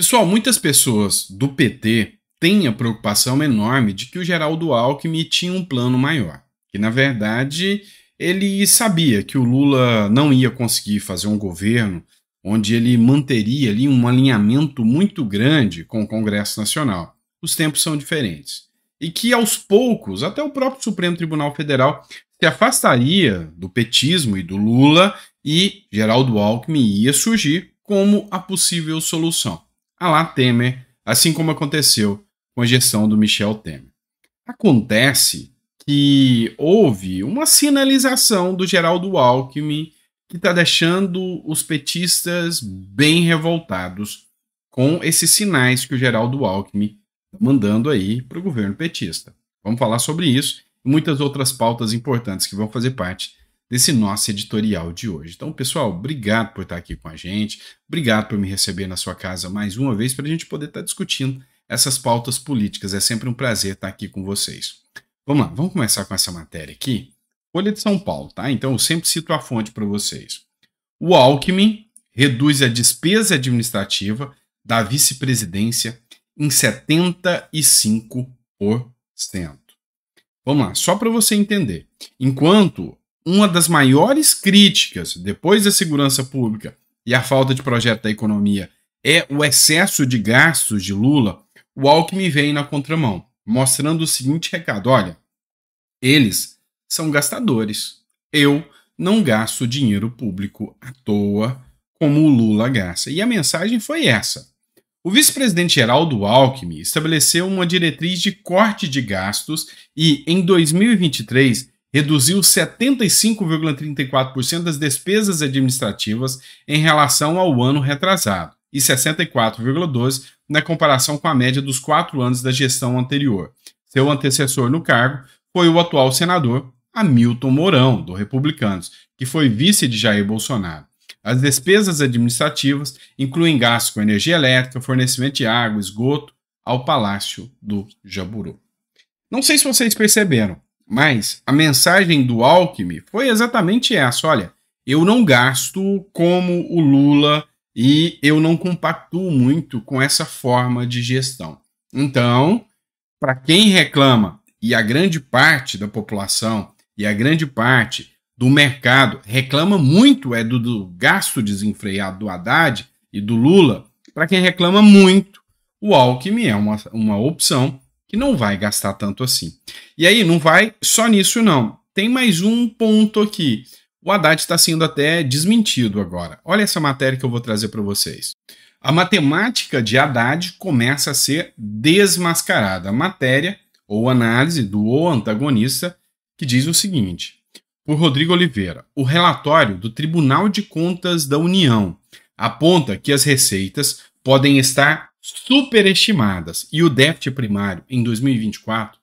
Pessoal, muitas pessoas do PT têm a preocupação enorme de que o Geraldo Alckmin tinha um plano maior, que na verdade ele sabia que o Lula não ia conseguir fazer um governo onde ele manteria ali um alinhamento muito grande com o Congresso Nacional. Os tempos são diferentes. E que aos poucos, até o próprio Supremo Tribunal Federal se afastaria do petismo e do Lula e Geraldo Alckmin ia surgir como a possível solução a lá Temer, assim como aconteceu com a gestão do Michel Temer. Acontece que houve uma sinalização do Geraldo Alckmin que está deixando os petistas bem revoltados com esses sinais que o Geraldo Alckmin está mandando aí para o governo petista. Vamos falar sobre isso e muitas outras pautas importantes que vão fazer parte desse nosso editorial de hoje. Então, pessoal, obrigado por estar aqui com a gente, obrigado por me receber na sua casa mais uma vez para a gente poder estar discutindo essas pautas políticas. É sempre um prazer estar aqui com vocês. Vamos lá, vamos começar com essa matéria aqui. Folha de São Paulo, tá? Então eu sempre cito a fonte para vocês. O Alckmin reduz a despesa administrativa da vice-presidência em 75%. Vamos lá, só para você entender. Enquanto uma das maiores críticas depois da segurança pública e a falta de projeto da economia é o excesso de gastos de Lula, o Alckmin vem na contramão, mostrando o seguinte recado: olha, eles são gastadores. Eu não gasto dinheiro público à toa como o Lula gasta. E a mensagem foi essa. O vice-presidente Geraldo Alckmin estabeleceu uma diretriz de corte de gastos e, em 2023, reduziu 75,34% das despesas administrativas em relação ao ano retrasado e 64,12% na comparação com a média dos quatro anos da gestão anterior. Seu antecessor no cargo foi o atual senador Hamilton Mourão, do Republicanos, que foi vice de Jair Bolsonaro. As despesas administrativas incluem gastos com energia elétrica, fornecimento de água, esgoto ao Palácio do Jaburu. Não sei se vocês perceberam, mas a mensagem do Alckmin foi exatamente essa: olha, eu não gasto como o Lula e eu não compactuo muito com essa forma de gestão. Então, para quem reclama, e a grande parte da população e a grande parte do mercado reclama muito é do, do gasto desenfreado do Haddad e do Lula, para quem reclama muito, o Alckmin é uma, uma opção que não vai gastar tanto assim. E aí, não vai só nisso, não. Tem mais um ponto aqui. O Haddad está sendo até desmentido agora. Olha essa matéria que eu vou trazer para vocês. A matemática de Haddad começa a ser desmascarada. A matéria ou análise do O antagonista que diz o seguinte: por Rodrigo Oliveira, o relatório do Tribunal de Contas da União aponta que as receitas podem estar superestimadas e o déficit primário em 2024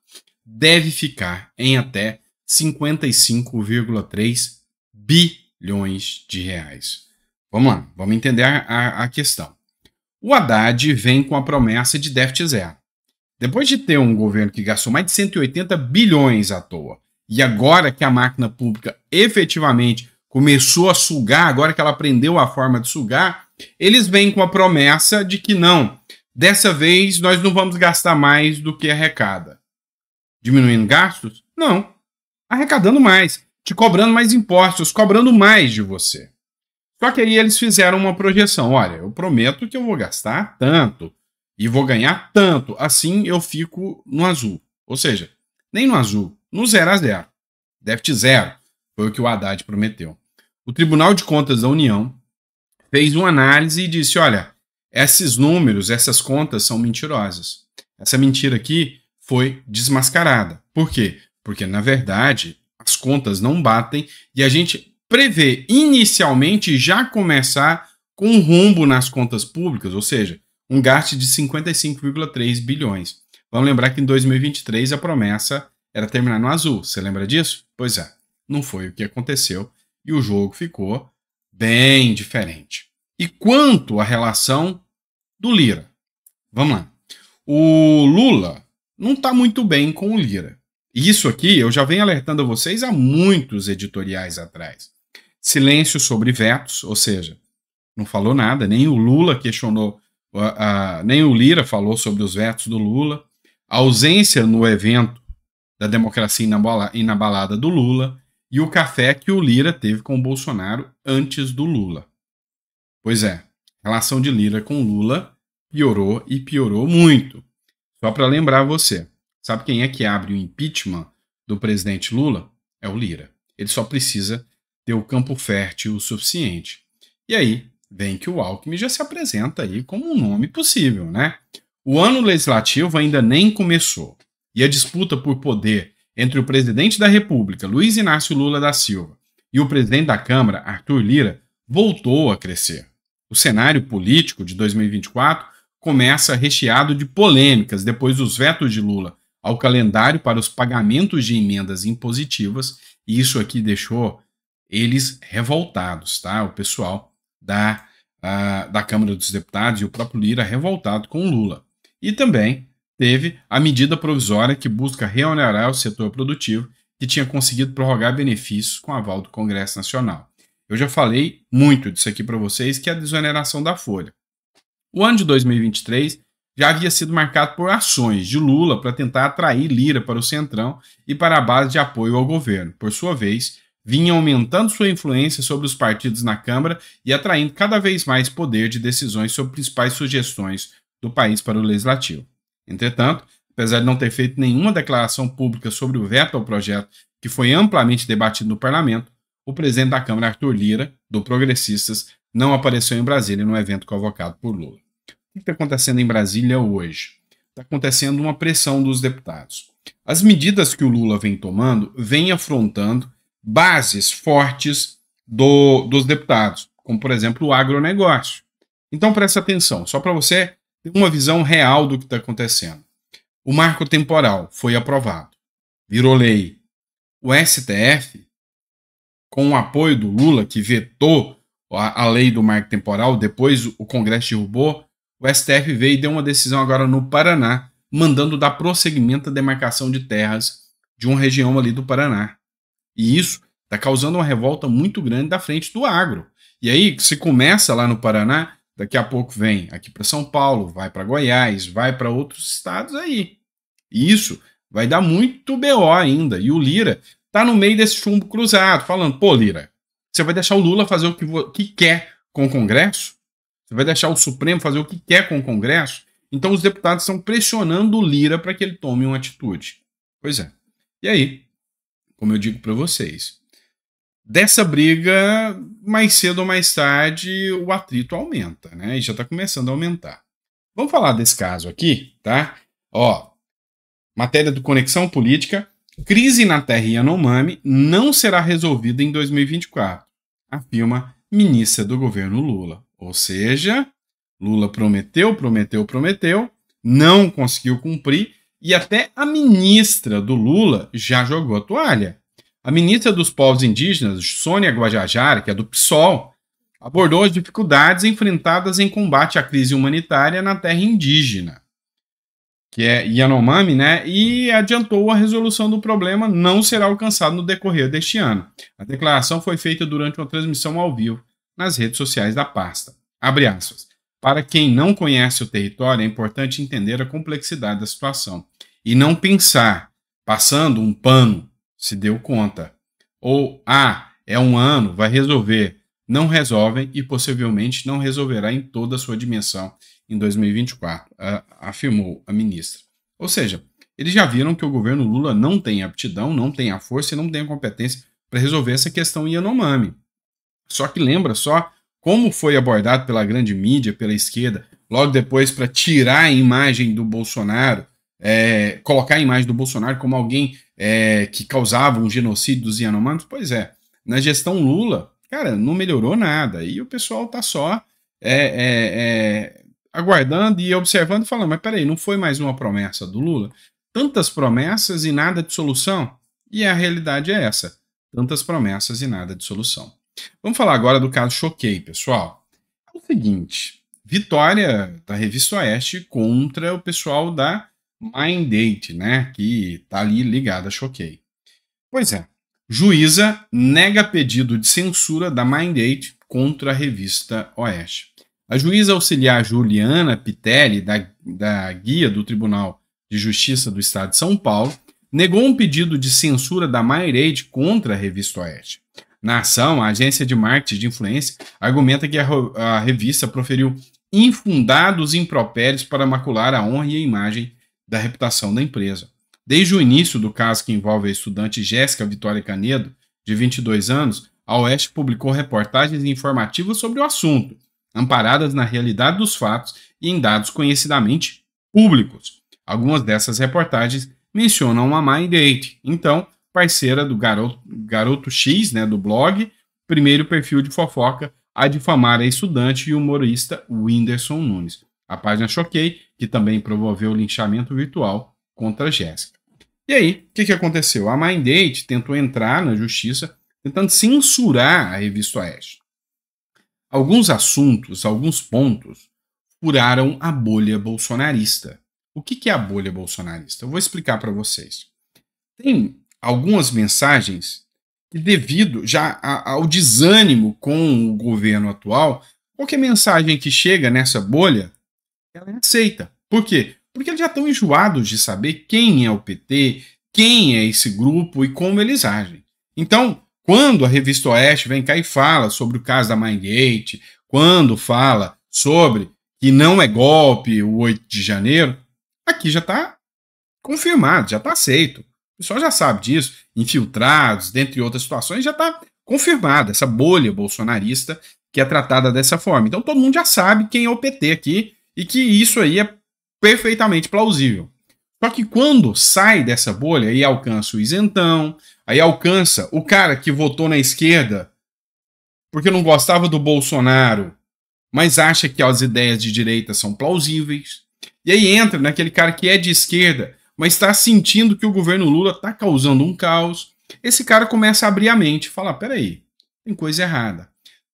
deve ficar em até 55,3 bilhões de reais. Vamos lá, vamos entender a, a, questão. O Haddad vem com a promessa de déficit zero. Depois de ter um governo que gastou mais de 180 bilhões à toa, e agora que a máquina pública efetivamente começou a sugar, agora que ela aprendeu a forma de sugar, eles vêm com a promessa de que não, Dessa vez, nós não vamos gastar mais do que arrecada. Diminuindo gastos? Não. Arrecadando mais, te cobrando mais impostos, cobrando mais de você. Só que aí eles fizeram uma projeção. Olha, eu prometo que eu vou gastar tanto e vou ganhar tanto. Assim eu fico no azul. Ou seja, nem no azul, no zero a zero. Déficit zero. Foi o que o Haddad prometeu. O Tribunal de Contas da União fez uma análise e disse: olha, esses números, essas contas são mentirosas. Essa mentira aqui foi desmascarada. Por quê? Porque, na verdade, as contas não batem e a gente prevê inicialmente já começar com um rumbo nas contas públicas, ou seja, um gasto de 55,3 bilhões. Vamos lembrar que em 2023 a promessa era terminar no azul. Você lembra disso? Pois é, não foi o que aconteceu e o jogo ficou bem diferente. E quanto à relação do Lira. Vamos lá. O Lula não está muito bem com o Lira. Isso aqui eu já venho alertando a vocês há muitos editoriais atrás. Silêncio sobre vetos, ou seja, não falou nada, nem o Lula questionou, uh, uh, nem o Lira falou sobre os vetos do Lula. A ausência no evento da democracia inabalada do Lula e o café que o Lira teve com o Bolsonaro antes do Lula. Pois é, a relação de Lira com Lula piorou e piorou muito. Só para lembrar você, sabe quem é que abre o impeachment do presidente Lula? É o Lira. Ele só precisa ter o campo fértil o suficiente. E aí vem que o Alckmin já se apresenta aí como um nome possível, né? O ano legislativo ainda nem começou e a disputa por poder entre o presidente da República, Luiz Inácio Lula da Silva, e o presidente da Câmara, Arthur Lira, voltou a crescer. O cenário político de 2024 começa recheado de polêmicas depois dos vetos de Lula ao calendário para os pagamentos de emendas impositivas, e isso aqui deixou eles revoltados, tá? O pessoal da, da Câmara dos Deputados e o próprio Lira revoltado com Lula. E também teve a medida provisória que busca reonerar o setor produtivo que tinha conseguido prorrogar benefícios com aval do Congresso Nacional. Eu já falei muito disso aqui para vocês, que é a desoneração da Folha. O ano de 2023 já havia sido marcado por ações de Lula para tentar atrair Lira para o Centrão e para a base de apoio ao governo. Por sua vez, vinha aumentando sua influência sobre os partidos na Câmara e atraindo cada vez mais poder de decisões sobre principais sugestões do país para o legislativo. Entretanto, apesar de não ter feito nenhuma declaração pública sobre o veto ao projeto que foi amplamente debatido no parlamento, o presidente da Câmara, Arthur Lira, do Progressistas, não apareceu em Brasília no evento convocado por Lula. O que está acontecendo em Brasília hoje? Está acontecendo uma pressão dos deputados. As medidas que o Lula vem tomando vêm afrontando bases fortes do, dos deputados, como por exemplo o agronegócio. Então presta atenção, só para você ter uma visão real do que está acontecendo. O marco temporal foi aprovado, virou lei. O STF com o apoio do Lula, que vetou a, a lei do marco temporal, depois o Congresso derrubou, o STF veio e deu uma decisão agora no Paraná, mandando dar prosseguimento à demarcação de terras de uma região ali do Paraná. E isso está causando uma revolta muito grande da frente do agro. E aí, se começa lá no Paraná, daqui a pouco vem aqui para São Paulo, vai para Goiás, vai para outros estados aí. E isso vai dar muito BO ainda. E o Lira tá no meio desse chumbo cruzado, falando, pô, Lira, você vai deixar o Lula fazer o que, que quer com o Congresso? Você vai deixar o Supremo fazer o que quer com o Congresso? Então os deputados estão pressionando o Lira para que ele tome uma atitude. Pois é. E aí, como eu digo para vocês, dessa briga, mais cedo ou mais tarde, o atrito aumenta, né? E já está começando a aumentar. Vamos falar desse caso aqui, tá? Ó, matéria do Conexão Política. Crise na terra Yanomami não será resolvida em 2024, afirma ministra do governo Lula. Ou seja, Lula prometeu, prometeu, prometeu, não conseguiu cumprir e até a ministra do Lula já jogou a toalha. A ministra dos Povos Indígenas, Sônia Guajajara, que é do PSOL, abordou as dificuldades enfrentadas em combate à crise humanitária na terra indígena que é Yanomami, né, e adiantou a resolução do problema não será alcançado no decorrer deste ano. A declaração foi feita durante uma transmissão ao vivo nas redes sociais da pasta. Abre aspas. Para quem não conhece o território, é importante entender a complexidade da situação e não pensar passando um pano, se deu conta, ou ah, é um ano, vai resolver. Não resolvem e possivelmente não resolverá em toda a sua dimensão em 2024, afirmou a ministra. Ou seja, eles já viram que o governo Lula não tem aptidão, não tem a força e não tem a competência para resolver essa questão Yanomami. Só que lembra só como foi abordado pela grande mídia, pela esquerda, logo depois para tirar a imagem do Bolsonaro, é, colocar a imagem do Bolsonaro como alguém é, que causava um genocídio dos Yanomami. Pois é, na gestão Lula, cara, não melhorou nada. E o pessoal tá só é, é, é aguardando e observando, falando: mas peraí, não foi mais uma promessa do Lula? Tantas promessas e nada de solução? E a realidade é essa: tantas promessas e nada de solução. Vamos falar agora do caso Choquei, pessoal. É o seguinte: vitória da Revista Oeste contra o pessoal da Mindate, né? Que tá ali ligada a Choquei. Pois é. Juíza nega pedido de censura da Mindate contra a revista Oeste. A juíza auxiliar Juliana Pitelli, da, da guia do Tribunal de Justiça do Estado de São Paulo, negou um pedido de censura da MyRaid contra a revista Oeste. Na ação, a agência de marketing de influência argumenta que a, a revista proferiu infundados impropérios para macular a honra e a imagem da reputação da empresa. Desde o início do caso que envolve a estudante Jéssica Vitória Canedo, de 22 anos, a Oeste publicou reportagens informativas sobre o assunto, amparadas na realidade dos fatos e em dados conhecidamente públicos. Algumas dessas reportagens mencionam a Mindate, então parceira do garoto, garoto X, né, do blog, primeiro perfil de fofoca a difamar a estudante e humorista Whindersson Nunes. A página Choquei, que também promoveu o linchamento virtual contra Jéssica. E aí, o que, que aconteceu? A Mindate tentou entrar na justiça tentando censurar a revista Oeste. Alguns assuntos, alguns pontos, furaram a bolha bolsonarista. O que é a bolha bolsonarista? Eu vou explicar para vocês. Tem algumas mensagens que, devido já ao desânimo com o governo atual, qualquer mensagem que chega nessa bolha, ela é aceita. Por quê? Porque eles já estão enjoados de saber quem é o PT, quem é esse grupo e como eles agem. Então, quando a revista Oeste vem cá e fala sobre o caso da Mindgate, quando fala sobre que não é golpe o 8 de janeiro, aqui já está confirmado, já está aceito. O pessoal já sabe disso. Infiltrados, dentre outras situações, já está confirmada essa bolha bolsonarista que é tratada dessa forma. Então todo mundo já sabe quem é o PT aqui e que isso aí é perfeitamente plausível. Só que quando sai dessa bolha e alcança o isentão, aí alcança o cara que votou na esquerda porque não gostava do Bolsonaro, mas acha que as ideias de direita são plausíveis. E aí entra naquele cara que é de esquerda, mas está sentindo que o governo Lula está causando um caos. Esse cara começa a abrir a mente, falar: peraí, tem coisa errada.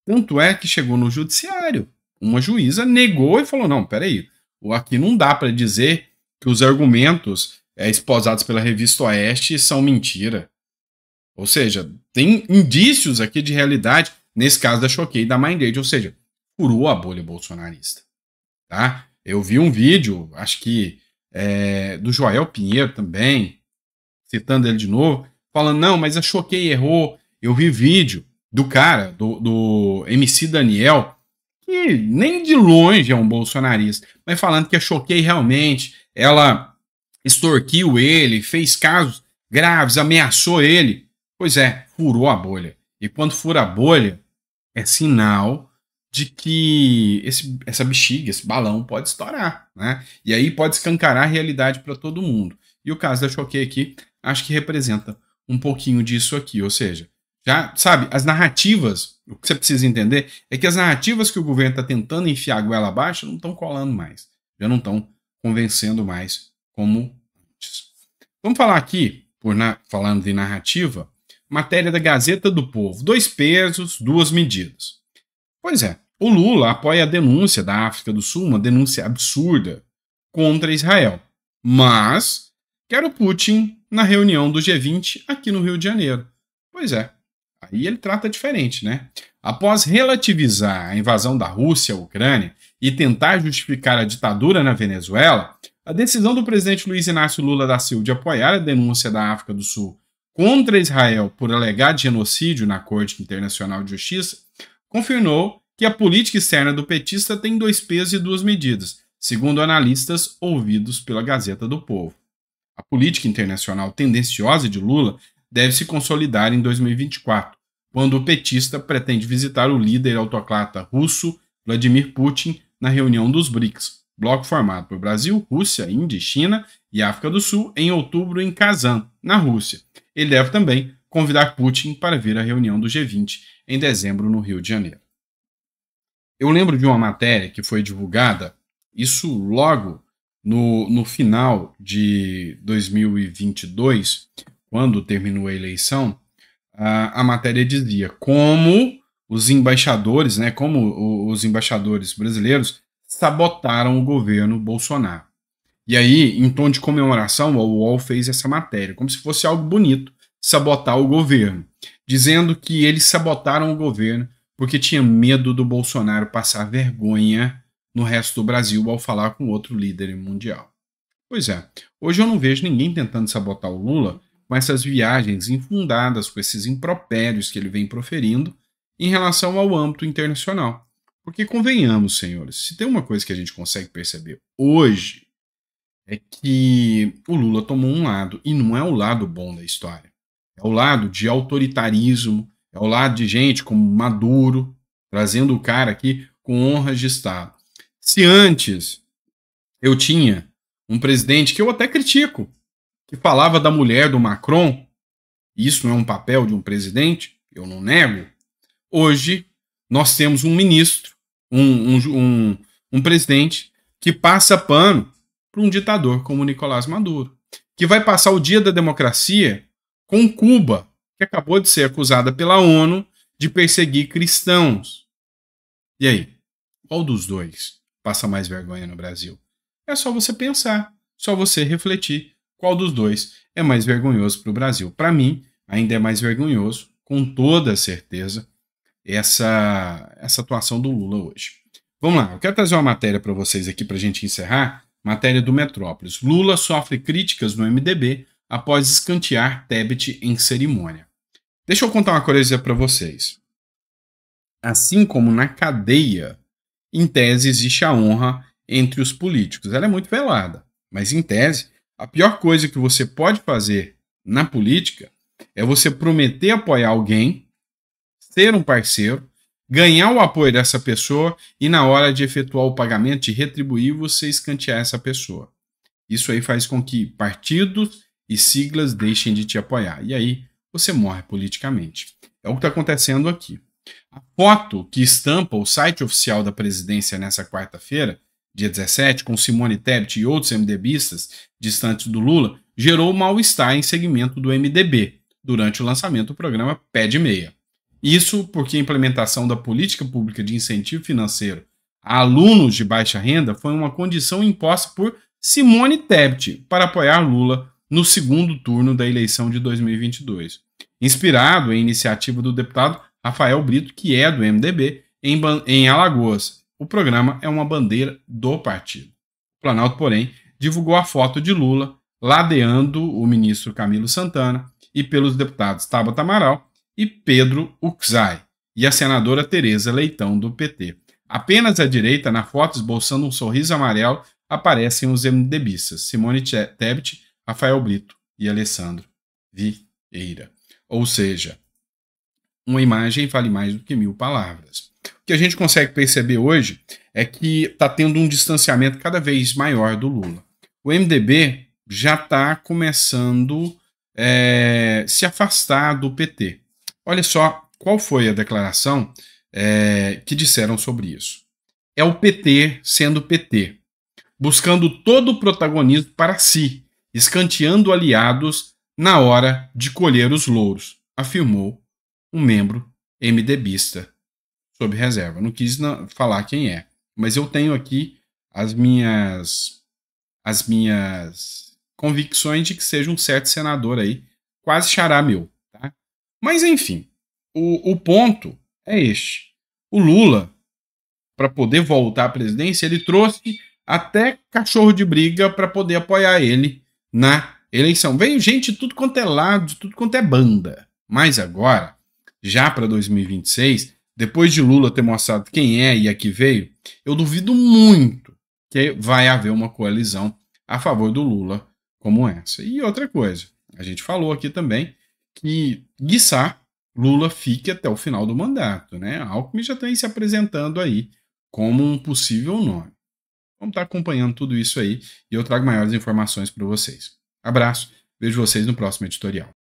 Tanto é que chegou no judiciário. Uma juíza negou e falou: não, peraí, aqui não dá para dizer que os argumentos é, pela revista Oeste são mentira. Ou seja, tem indícios aqui de realidade, nesse caso da Choquei e da Mindgate, ou seja, curou a bolha bolsonarista. Tá? Eu vi um vídeo, acho que é, do Joel Pinheiro também, citando ele de novo, falando, não, mas a Choquei errou. Eu vi vídeo do cara, do, do MC Daniel, que nem de longe é um bolsonarista, mas falando que a Choquei realmente ela extorquiu ele, fez casos graves, ameaçou ele. Pois é, furou a bolha. E quando fura a bolha, é sinal de que esse, essa bexiga, esse balão pode estourar, né? E aí pode escancarar a realidade para todo mundo. E o caso da Choquei aqui, acho que representa um pouquinho disso aqui, ou seja, já sabe, as narrativas, o que você precisa entender é que as narrativas que o governo está tentando enfiar a goela abaixo não estão colando mais, já não estão convencendo mais como antes. Vamos falar aqui, por na, falando de narrativa, matéria da Gazeta do Povo: dois pesos, duas medidas. Pois é, o Lula apoia a denúncia da África do Sul, uma denúncia absurda contra Israel. Mas quer o Putin na reunião do G20 aqui no Rio de Janeiro. Pois é, aí ele trata diferente, né? Após relativizar a invasão da Rússia à Ucrânia, e tentar justificar a ditadura na Venezuela, a decisão do presidente Luiz Inácio Lula da Silva de apoiar a denúncia da África do Sul contra Israel por alegar genocídio na Corte Internacional de Justiça confirmou que a política externa do petista tem dois pesos e duas medidas, segundo analistas ouvidos pela Gazeta do Povo. A política internacional tendenciosa de Lula deve se consolidar em 2024, quando o petista pretende visitar o líder autocrata russo Vladimir Putin na reunião dos BRICS, bloco formado por Brasil, Rússia, Índia, China e África do Sul, em outubro em Kazan, na Rússia. Ele deve também convidar Putin para vir à reunião do G20 em dezembro no Rio de Janeiro. Eu lembro de uma matéria que foi divulgada, isso logo no, no final de 2022, quando terminou a eleição, a, a matéria dizia como os embaixadores, né, como os embaixadores brasileiros sabotaram o governo Bolsonaro. E aí, em tom de comemoração, o UOL fez essa matéria, como se fosse algo bonito sabotar o governo, dizendo que eles sabotaram o governo porque tinha medo do Bolsonaro passar vergonha no resto do Brasil ao falar com outro líder mundial. Pois é, hoje eu não vejo ninguém tentando sabotar o Lula com essas viagens infundadas, com esses impropérios que ele vem proferindo, em relação ao âmbito internacional. Porque convenhamos, senhores, se tem uma coisa que a gente consegue perceber hoje é que o Lula tomou um lado e não é o lado bom da história. É o lado de autoritarismo, é o lado de gente como Maduro trazendo o cara aqui com honras de estado. Se antes eu tinha um presidente que eu até critico, que falava da mulher do Macron, isso não é um papel de um presidente, eu não nego, Hoje, nós temos um ministro, um, um, um, um presidente, que passa pano para um ditador como Nicolás Maduro, que vai passar o dia da democracia com Cuba, que acabou de ser acusada pela ONU de perseguir cristãos. E aí, qual dos dois passa mais vergonha no Brasil? É só você pensar, só você refletir qual dos dois é mais vergonhoso para o Brasil. Para mim, ainda é mais vergonhoso, com toda certeza, essa, essa atuação do Lula hoje. Vamos lá, eu quero trazer uma matéria para vocês aqui para a gente encerrar. Matéria do Metrópolis. Lula sofre críticas no MDB após escantear Tebet em cerimônia. Deixa eu contar uma coisa para vocês. Assim como na cadeia, em tese existe a honra entre os políticos. Ela é muito velada, mas em tese, a pior coisa que você pode fazer na política é você prometer apoiar alguém ter um parceiro, ganhar o apoio dessa pessoa e, na hora de efetuar o pagamento, de retribuir, você escantear essa pessoa. Isso aí faz com que partidos e siglas deixem de te apoiar. E aí você morre politicamente. É o que está acontecendo aqui. A foto que estampa o site oficial da presidência nessa quarta-feira, dia 17, com Simone Tebet e outros MDBistas distantes do Lula, gerou mal-estar em segmento do MDB durante o lançamento do programa Pé de Meia. Isso porque a implementação da política pública de incentivo financeiro a alunos de baixa renda foi uma condição imposta por Simone Tebet para apoiar Lula no segundo turno da eleição de 2022. Inspirado em iniciativa do deputado Rafael Brito, que é do MDB, em, em Alagoas. O programa é uma bandeira do partido. O Planalto, porém, divulgou a foto de Lula ladeando o ministro Camilo Santana e pelos deputados Tabata Amaral e Pedro Uxai e a senadora Tereza Leitão, do PT. Apenas à direita, na foto esboçando um sorriso amarelo, aparecem os MDBistas, Simone Tebet, Rafael Brito e Alessandro Vieira. Ou seja, uma imagem vale mais do que mil palavras. O que a gente consegue perceber hoje é que está tendo um distanciamento cada vez maior do Lula. O MDB já está começando a eh, é, se afastar do PT. Olha só qual foi a declaração é, que disseram sobre isso. É o PT sendo PT, buscando todo o protagonismo para si, escanteando aliados na hora de colher os louros, afirmou um membro MDBista sob reserva. Não quis falar quem é, mas eu tenho aqui as minhas as minhas convicções de que seja um certo senador aí, quase xará meu. Mas enfim, o, o ponto é este. O Lula, para poder voltar à presidência, ele trouxe até cachorro de briga para poder apoiar ele na eleição. Veio gente tudo quanto é lado, de tudo quanto é banda. Mas agora, já para 2026, depois de Lula ter mostrado quem é e a que veio, eu duvido muito que vai haver uma coalizão a favor do Lula como essa. E outra coisa, a gente falou aqui também que Guiçá, Lula fique até o final do mandato, né? A Alckmin já está se apresentando aí como um possível nome. Vamos estar tá acompanhando tudo isso aí e eu trago maiores informações para vocês. Abraço, vejo vocês no próximo editorial.